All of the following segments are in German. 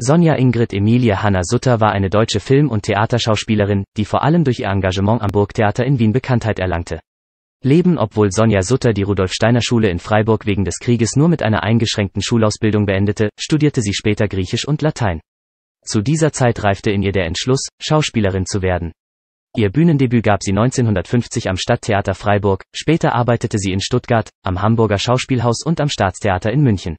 Sonja Ingrid Emilie Hanna Sutter war eine deutsche Film- und Theaterschauspielerin, die vor allem durch ihr Engagement am Burgtheater in Wien Bekanntheit erlangte. Leben Obwohl Sonja Sutter die Rudolf-Steiner-Schule in Freiburg wegen des Krieges nur mit einer eingeschränkten Schulausbildung beendete, studierte sie später Griechisch und Latein. Zu dieser Zeit reifte in ihr der Entschluss, Schauspielerin zu werden. Ihr Bühnendebüt gab sie 1950 am Stadttheater Freiburg, später arbeitete sie in Stuttgart, am Hamburger Schauspielhaus und am Staatstheater in München.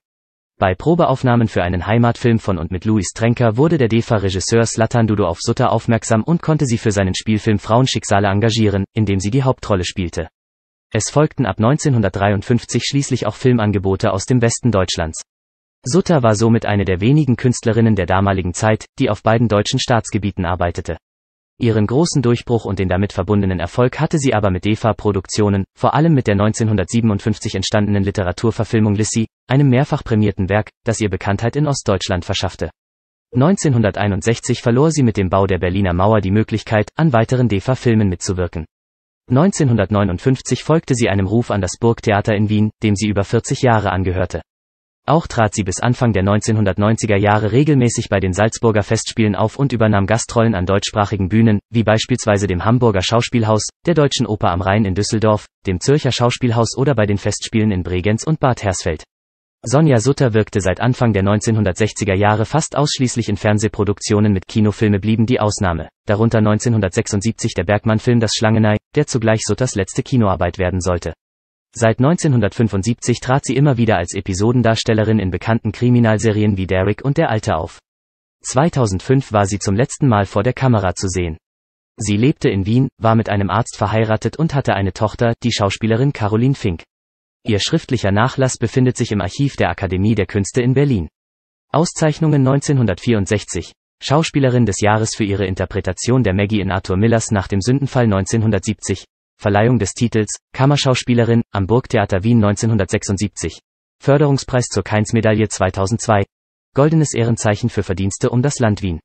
Bei Probeaufnahmen für einen Heimatfilm von und mit Luis Trenker wurde der DEFA-Regisseur Slatan Dudu auf Sutter aufmerksam und konnte sie für seinen Spielfilm Frauenschicksale engagieren, in dem sie die Hauptrolle spielte. Es folgten ab 1953 schließlich auch Filmangebote aus dem Westen Deutschlands. Sutter war somit eine der wenigen Künstlerinnen der damaligen Zeit, die auf beiden deutschen Staatsgebieten arbeitete. Ihren großen Durchbruch und den damit verbundenen Erfolg hatte sie aber mit DEFA-Produktionen, vor allem mit der 1957 entstandenen Literaturverfilmung Lissy, einem mehrfach prämierten Werk, das ihr Bekanntheit in Ostdeutschland verschaffte. 1961 verlor sie mit dem Bau der Berliner Mauer die Möglichkeit, an weiteren DEFA-Filmen mitzuwirken. 1959 folgte sie einem Ruf an das Burgtheater in Wien, dem sie über 40 Jahre angehörte. Auch trat sie bis Anfang der 1990er Jahre regelmäßig bei den Salzburger Festspielen auf und übernahm Gastrollen an deutschsprachigen Bühnen, wie beispielsweise dem Hamburger Schauspielhaus, der Deutschen Oper am Rhein in Düsseldorf, dem Zürcher Schauspielhaus oder bei den Festspielen in Bregenz und Bad Hersfeld. Sonja Sutter wirkte seit Anfang der 1960er Jahre fast ausschließlich in Fernsehproduktionen mit Kinofilme blieben die Ausnahme, darunter 1976 der Bergmann-Film Das Schlangenei, der zugleich Sutters letzte Kinoarbeit werden sollte. Seit 1975 trat sie immer wieder als Episodendarstellerin in bekannten Kriminalserien wie Derrick und Der Alte auf. 2005 war sie zum letzten Mal vor der Kamera zu sehen. Sie lebte in Wien, war mit einem Arzt verheiratet und hatte eine Tochter, die Schauspielerin Caroline Fink. Ihr schriftlicher Nachlass befindet sich im Archiv der Akademie der Künste in Berlin. Auszeichnungen 1964. Schauspielerin des Jahres für ihre Interpretation der Maggie in Arthur Millers nach dem Sündenfall 1970. Verleihung des Titels, Kammerschauspielerin, am Burgtheater Wien 1976. Förderungspreis zur Kainz-Medaille 2002. Goldenes Ehrenzeichen für Verdienste um das Land Wien.